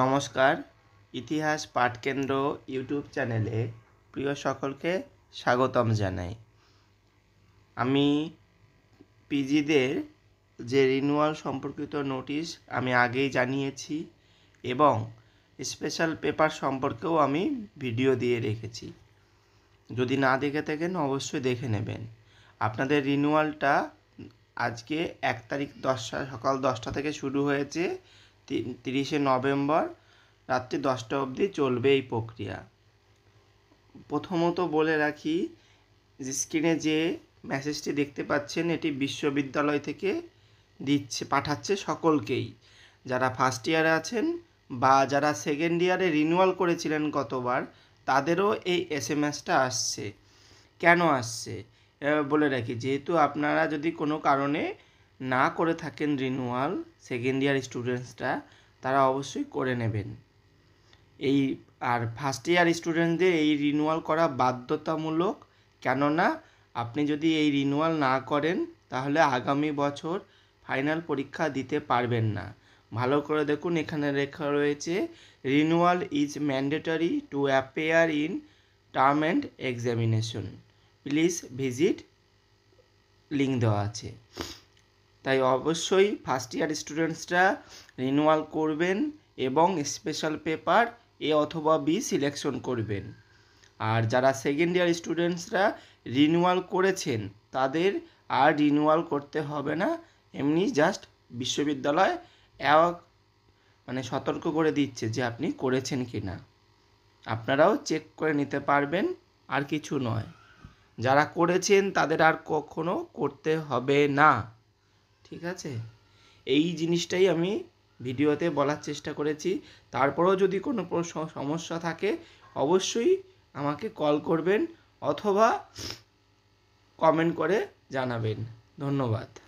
নমস্কার ইতিহাস পাঠকেন্দ্র ইউটিউব চ্যানেলে প্রিয় সকলকে স্বাগতম জানাই আমি পিজিদের যে রিনুয়াল সম্পর্কিত নোটিশ আমি আগেই জানিয়েছি এবং স্পেশাল পেপার সম্পর্কেও আমি ভিডিও দিয়ে রেখেছি যদি না দেখে থাকেন অবশ্যই দেখে নেবেন আপনাদের রিনুয়ালটা আজকে এক তারিখ দশটা সকাল দশটা থেকে শুরু হয়েছে তিরিশে নভেম্বর রাত্রি দশটা অবধি চলবে এই প্রক্রিয়া প্রথমত বলে রাখি যে স্ক্রিনে যে মেসেজটি দেখতে পাচ্ছেন এটি বিশ্ববিদ্যালয় থেকে দিচ্ছে পাঠাচ্ছে সকলকেই যারা ফার্স্ট ইয়ারে আছেন বা যারা সেকেন্ড ইয়ারে রিনিউয়াল করেছিলেন কতবার তাদেরও এই এস এম এসটা আসছে কেন আসছে বলে রাখি যেহেতু আপনারা যদি কোনো কারণে না করে থাকেন রিনুয়াল সেকেন্ড ইয়ার স্টুডেন্টসরা তারা অবশ্যই করে নেবেন এই আর ফার্স্ট ইয়ার স্টুডেন্টদের এই রিনুয়াল করা বাধ্যতামূলক কেননা আপনি যদি এই রিনুয়াল না করেন তাহলে আগামী বছর ফাইনাল পরীক্ষা দিতে পারবেন না ভালো করে দেখুন এখানে লেখা রয়েছে renewal is mandatory to appear in term and examination please visit link দেওয়া আছে তাই অবশ্যই ফার্স্ট ইয়ার স্টুডেন্টসরা রিনুয়াল করবেন এবং স্পেশাল পেপার এ অথবা বি সিলেকশন করবেন আর যারা সেকেন্ড ইয়ার স্টুডেন্টসরা রিনুয়াল করেছেন তাদের আর রিনুয়াল করতে হবে না এমনি জাস্ট বিশ্ববিদ্যালয় মানে সতর্ক করে দিচ্ছে যে আপনি করেছেন কি না আপনারাও চেক করে নিতে পারবেন আর কিছু নয় যারা করেছেন তাদের আর কখনো করতে হবে না ঠিক আছে এই জিনিসটাই আমি ভিডিওতে বলার চেষ্টা করেছি তারপরেও যদি কোনো সমস্যা থাকে অবশ্যই আমাকে কল করবেন অথবা কমেন্ট করে জানাবেন ধন্যবাদ